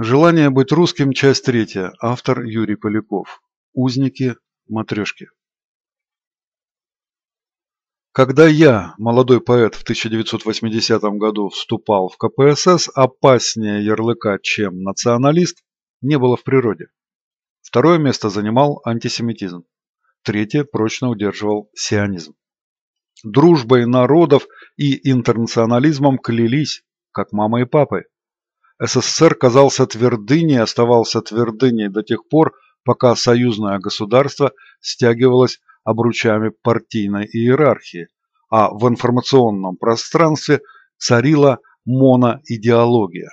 Желание быть русским, часть третья. Автор Юрий Поляков. Узники, матрешки. Когда я, молодой поэт, в 1980 году вступал в КПСС, опаснее ярлыка, чем националист, не было в природе. Второе место занимал антисемитизм. Третье прочно удерживал сионизм. Дружбой народов и интернационализмом клялись, как мама и папы. СССР казался твердыней, оставался твердыней до тех пор, пока союзное государство стягивалось обручами партийной иерархии, а в информационном пространстве царила моноидеология.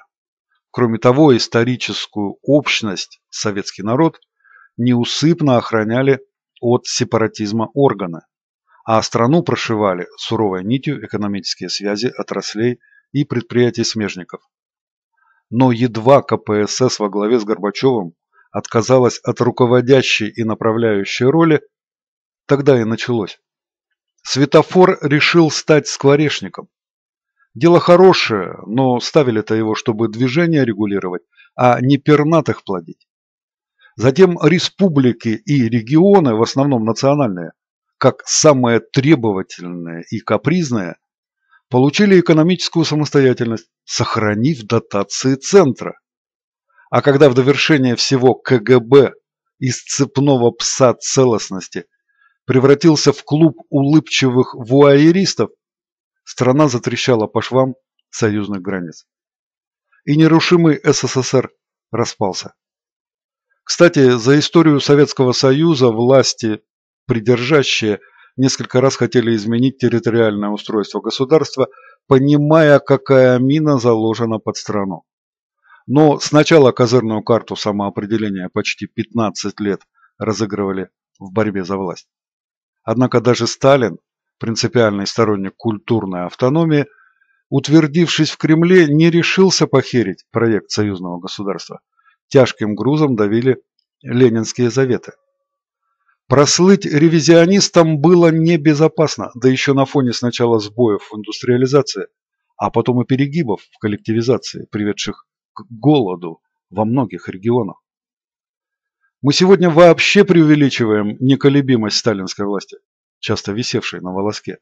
Кроме того, историческую общность советский народ неусыпно охраняли от сепаратизма органы, а страну прошивали суровой нитью экономические связи отраслей и предприятий-смежников но едва КПСС во главе с Горбачевым отказалась от руководящей и направляющей роли, тогда и началось. Светофор решил стать скворечником. Дело хорошее, но ставили-то его, чтобы движение регулировать, а не пернатых плодить. Затем республики и регионы, в основном национальные, как самые требовательные и капризные, получили экономическую самостоятельность, сохранив дотации центра. А когда в довершение всего КГБ из цепного пса целостности превратился в клуб улыбчивых вуайеристов, страна затрещала по швам союзных границ. И нерушимый СССР распался. Кстати, за историю Советского Союза власти, придержащие – несколько раз хотели изменить территориальное устройство государства, понимая, какая мина заложена под страну. Но сначала козырную карту самоопределения почти 15 лет разыгрывали в борьбе за власть. Однако даже Сталин, принципиальный сторонник культурной автономии, утвердившись в Кремле, не решился похерить проект союзного государства. Тяжким грузом давили ленинские заветы. Прослыть ревизионистом было небезопасно, да еще на фоне сначала сбоев в индустриализации, а потом и перегибов в коллективизации, приведших к голоду во многих регионах. Мы сегодня вообще преувеличиваем неколебимость сталинской власти, часто висевшей на волоске.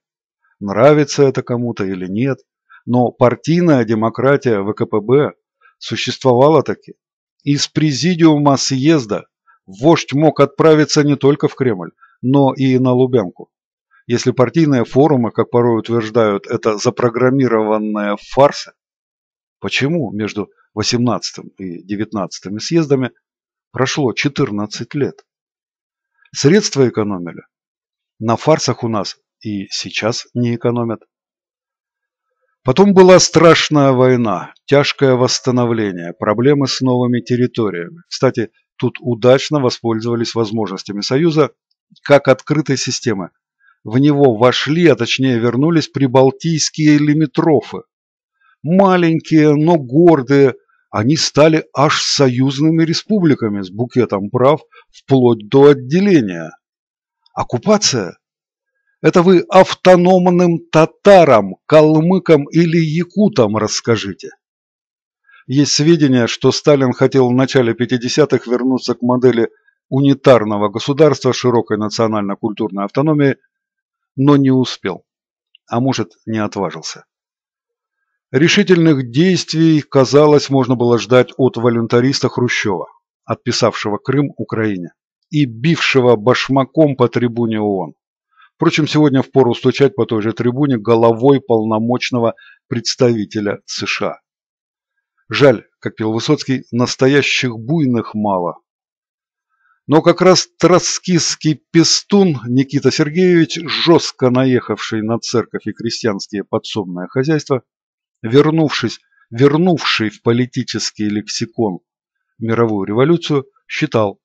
Нравится это кому-то или нет, но партийная демократия ВКПБ существовала таки. Из президиума съезда вождь мог отправиться не только в Кремль, но и на Лубянку. Если партийные форумы, как порой утверждают, это запрограммированная фарса, почему между 18 и 19 съездами прошло 14 лет? Средства экономили. На фарсах у нас и сейчас не экономят. Потом была страшная война, тяжкое восстановление, проблемы с новыми территориями. Кстати, тут удачно воспользовались возможностями Союза как открытой системы. В него вошли, а точнее вернулись, прибалтийские лимитрофы. Маленькие, но гордые, они стали аж союзными республиками с букетом прав вплоть до отделения. Оккупация? Это вы автономным татарам, калмыкам или якутам расскажите. Есть сведения, что Сталин хотел в начале 50-х вернуться к модели унитарного государства широкой национально-культурной автономии, но не успел, а может не отважился. Решительных действий, казалось, можно было ждать от волюнтариста Хрущева, отписавшего Крым Украине, и бившего башмаком по трибуне ООН. Впрочем, сегодня впору стучать по той же трибуне головой полномочного представителя США. Жаль, как пел Высоцкий, настоящих буйных мало. Но как раз троцкистский пестун Никита Сергеевич, жестко наехавший на церковь и крестьянские подсобное хозяйство, вернувшись, вернувший в политический лексикон мировую революцию, считал,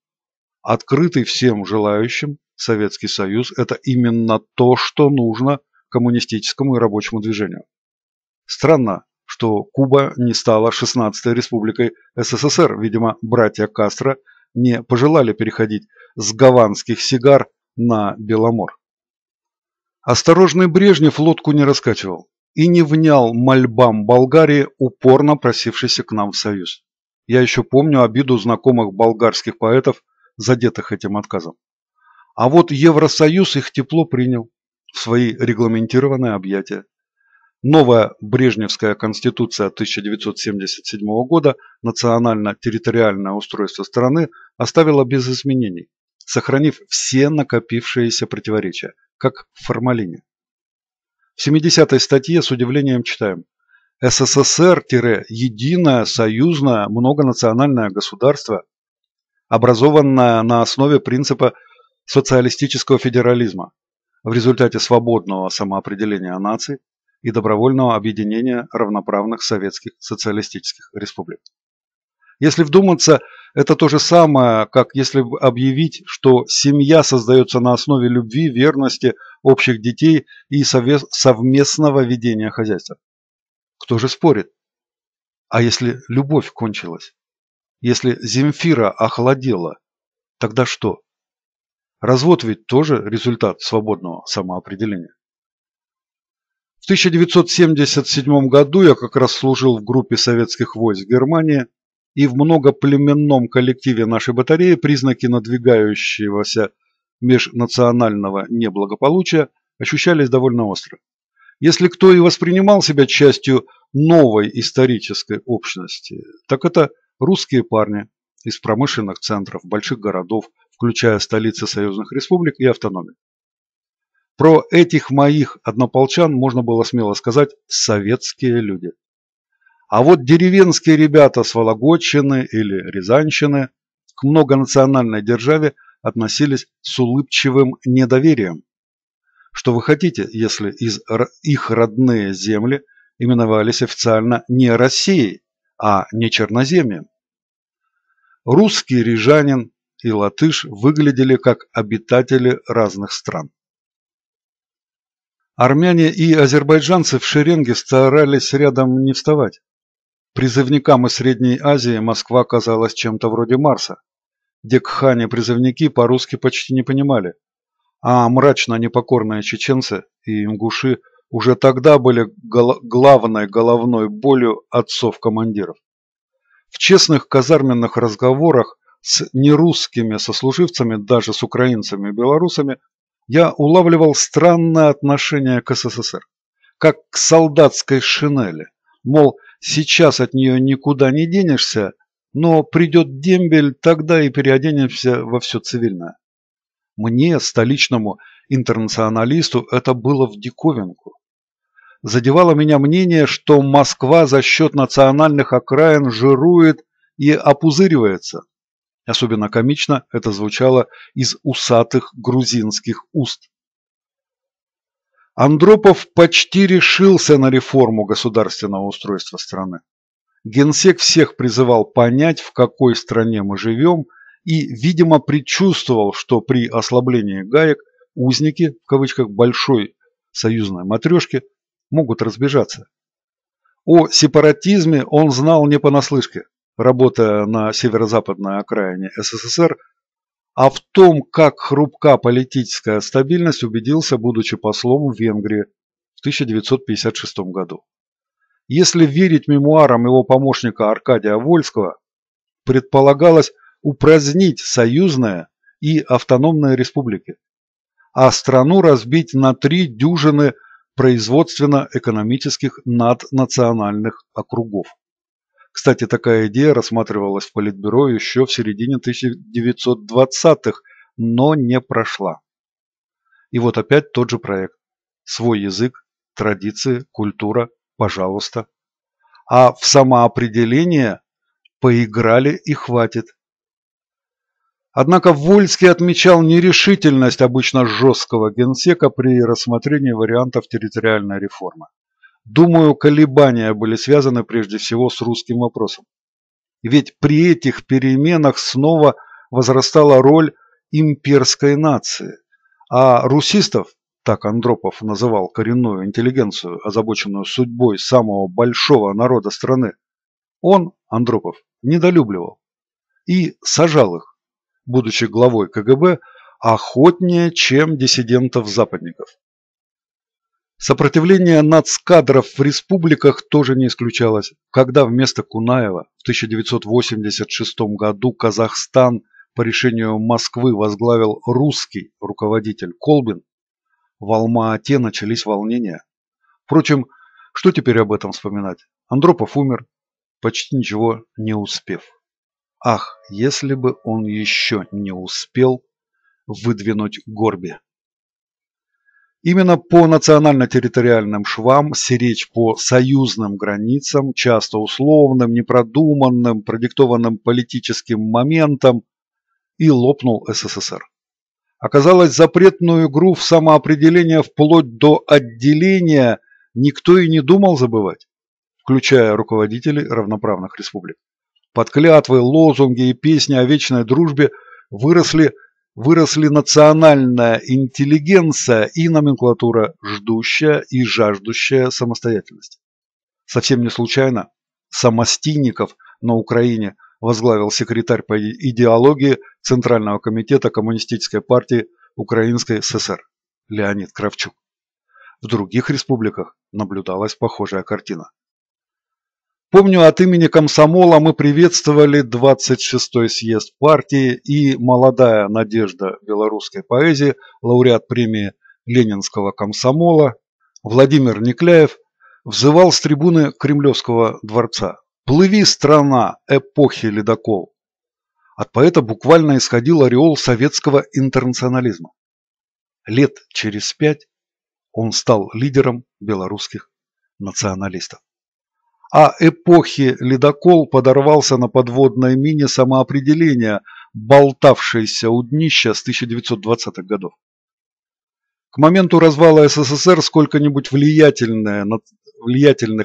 открытый всем желающим Советский Союз – это именно то, что нужно коммунистическому и рабочему движению. Странно, что Куба не стала 16-й республикой СССР. Видимо, братья Кастро не пожелали переходить с гаванских сигар на Беломор. Осторожный Брежнев лодку не раскачивал и не внял мольбам Болгарии, упорно просившейся к нам в Союз. Я еще помню обиду знакомых болгарских поэтов, задетых этим отказом. А вот Евросоюз их тепло принял в свои регламентированные объятия. Новая Брежневская конституция 1977 года национально-территориальное устройство страны оставила без изменений, сохранив все накопившиеся противоречия, как в формалине. В 70-й статье с удивлением читаем «СССР-единое союзное многонациональное государство, образованное на основе принципа социалистического федерализма в результате свободного самоопределения наций, и добровольного объединения равноправных советских социалистических республик. Если вдуматься, это то же самое, как если объявить, что семья создается на основе любви, верности, общих детей и совместного ведения хозяйства. Кто же спорит? А если любовь кончилась? Если Земфира охладела, тогда что? Развод ведь тоже результат свободного самоопределения. В 1977 году я как раз служил в группе советских войск Германии, и в многоплеменном коллективе нашей батареи признаки надвигающегося межнационального неблагополучия ощущались довольно остро. Если кто и воспринимал себя частью новой исторической общности, так это русские парни из промышленных центров, больших городов, включая столицы союзных республик и автономий. Про этих моих однополчан можно было смело сказать «советские люди». А вот деревенские ребята с Вологодчины или Рязанщины к многонациональной державе относились с улыбчивым недоверием. Что вы хотите, если из их родные земли именовались официально не Россией, а не Черноземьем? Русский, рижанин и латыш выглядели как обитатели разных стран. Армяне и азербайджанцы в шеренге старались рядом не вставать. Призывникам из Средней Азии Москва казалась чем-то вроде Марса, где кхане-призывники по-русски почти не понимали, а мрачно-непокорные чеченцы и ингуши уже тогда были гол главной головной болью отцов-командиров. В честных казарменных разговорах с нерусскими сослуживцами, даже с украинцами и белорусами, я улавливал странное отношение к СССР, как к солдатской шинели. Мол, сейчас от нее никуда не денешься, но придет дембель, тогда и переоденемся во все цивильное. Мне, столичному интернационалисту, это было в диковинку. Задевало меня мнение, что Москва за счет национальных окраин жирует и опузыривается, Особенно комично это звучало из усатых грузинских уст. Андропов почти решился на реформу государственного устройства страны. Генсек всех призывал понять, в какой стране мы живем, и, видимо, предчувствовал, что при ослаблении гаек узники, в кавычках, большой союзной матрешки могут разбежаться. О сепаратизме он знал не понаслышке работая на северо-западной окраине СССР, а в том, как хрупка политическая стабильность, убедился, будучи послом в Венгрии в 1956 году. Если верить мемуарам его помощника Аркадия Вольского, предполагалось упразднить союзные и автономные республики, а страну разбить на три дюжины производственно-экономических наднациональных округов. Кстати, такая идея рассматривалась в Политбюро еще в середине 1920-х, но не прошла. И вот опять тот же проект. Свой язык, традиции, культура, пожалуйста. А в самоопределение поиграли и хватит. Однако Вольский отмечал нерешительность обычно жесткого генсека при рассмотрении вариантов территориальной реформы. Думаю, колебания были связаны прежде всего с русским вопросом. Ведь при этих переменах снова возрастала роль имперской нации, а русистов, так Андропов называл коренную интеллигенцию, озабоченную судьбой самого большого народа страны, он, Андропов, недолюбливал и сажал их, будучи главой КГБ, охотнее, чем диссидентов-западников. Сопротивление нацкадров в республиках тоже не исключалось, когда вместо Кунаева в 1986 году Казахстан по решению Москвы возглавил русский руководитель Колбин, в Алма-Ате начались волнения. Впрочем, что теперь об этом вспоминать? Андропов умер, почти ничего не успев. Ах, если бы он еще не успел выдвинуть Горби. Именно по национально-территориальным швам сиречь по союзным границам, часто условным, непродуманным, продиктованным политическим моментом, и лопнул СССР. Оказалось, запретную игру в самоопределение вплоть до отделения никто и не думал забывать, включая руководителей равноправных республик. Под клятвы, лозунги и песни о вечной дружбе выросли выросли национальная интеллигенция и номенклатура, ждущая и жаждущая самостоятельности. Совсем не случайно Самостинников на Украине возглавил секретарь по идеологии Центрального комитета Коммунистической партии Украинской ССР Леонид Кравчук. В других республиках наблюдалась похожая картина. Помню, от имени комсомола мы приветствовали 26-й съезд партии и молодая надежда белорусской поэзии, лауреат премии Ленинского комсомола Владимир Некляев, взывал с трибуны Кремлевского дворца «Плыви, страна эпохи ледокол!» От поэта буквально исходил ореол советского интернационализма. Лет через пять он стал лидером белорусских националистов. А эпохи ледокол подорвался на подводной мине самоопределения, болтавшейся у днища с 1920-х годов. К моменту развала СССР сколько-нибудь влиятельных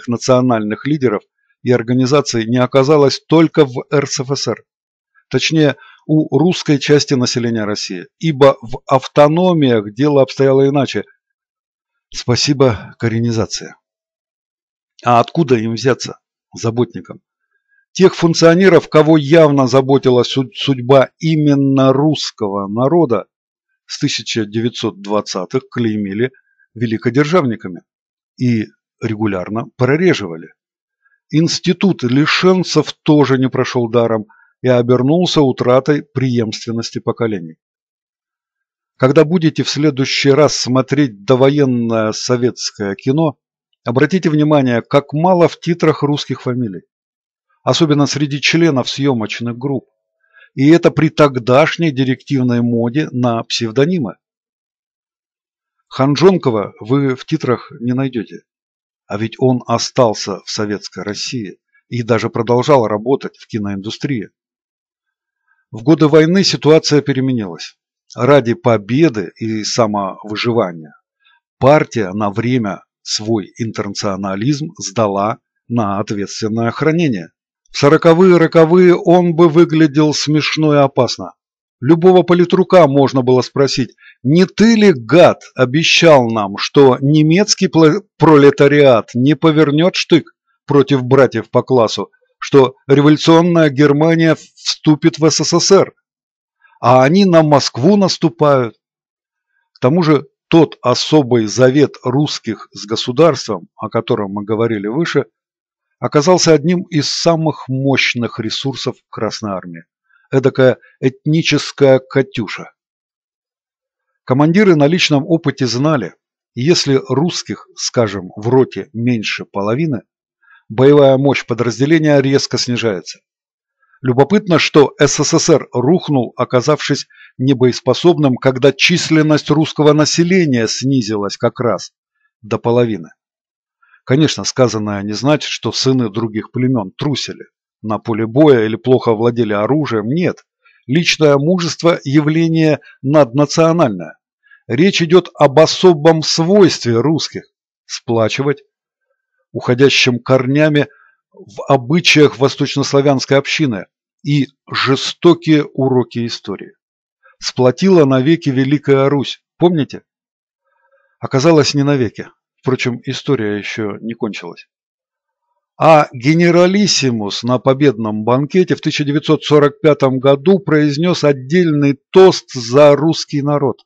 национальных лидеров и организаций не оказалось только в РСФСР, точнее у русской части населения России, ибо в автономиях дело обстояло иначе. Спасибо коренизация. А откуда им взяться, заботникам? Тех функционеров, кого явно заботила судьба именно русского народа, с 1920-х клеймили великодержавниками и регулярно прореживали. Институт лишенцев тоже не прошел даром и обернулся утратой преемственности поколений. Когда будете в следующий раз смотреть довоенное советское кино, Обратите внимание, как мало в титрах русских фамилий, особенно среди членов съемочных групп. И это при тогдашней директивной моде на псевдонимы. Ханжонкова вы в титрах не найдете. А ведь он остался в Советской России и даже продолжал работать в киноиндустрии. В годы войны ситуация переменилась. Ради победы и самовыживания партия на время свой интернационализм сдала на ответственное хранение. В сороковые-роковые он бы выглядел смешно и опасно. Любого политрука можно было спросить, не ты ли, гад, обещал нам, что немецкий пролетариат не повернет штык против братьев по классу, что революционная Германия вступит в СССР, а они на Москву наступают? К тому же тот особый завет русских с государством, о котором мы говорили выше, оказался одним из самых мощных ресурсов Красной Армии. Эдакая этническая «Катюша». Командиры на личном опыте знали, если русских, скажем, в роте меньше половины, боевая мощь подразделения резко снижается. Любопытно, что СССР рухнул, оказавшись небоеспособным, когда численность русского населения снизилась как раз до половины. Конечно, сказанное не значит, что сыны других племен трусили на поле боя или плохо владели оружием. Нет, личное мужество – явление наднациональное. Речь идет об особом свойстве русских – сплачивать, уходящим корнями – в обычаях восточнославянской общины и жестокие уроки истории. Сплотила навеки Великая Русь, помните? Оказалось, не навеки. Впрочем, история еще не кончилась. А генералиссимус на победном банкете в 1945 году произнес отдельный тост за русский народ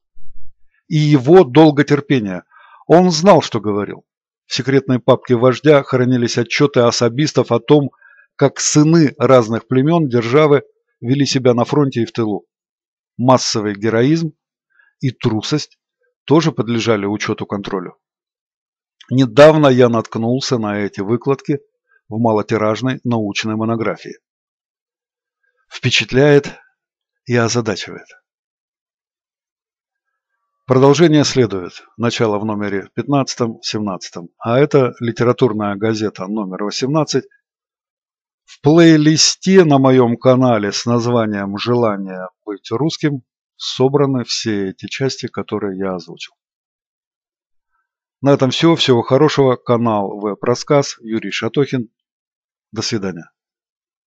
и его долготерпение. Он знал, что говорил. В секретной папке вождя хранились отчеты особистов о том, как сыны разных племен державы вели себя на фронте и в тылу. Массовый героизм и трусость тоже подлежали учету контролю. Недавно я наткнулся на эти выкладки в малотиражной научной монографии. Впечатляет и озадачивает. Продолжение следует. Начало в номере 15-17, а это литературная газета номер 18. В плейлисте на моем канале с названием «Желание быть русским» собраны все эти части, которые я озвучил. На этом все. Всего хорошего. Канал В. Просказ. Юрий Шатохин. До свидания.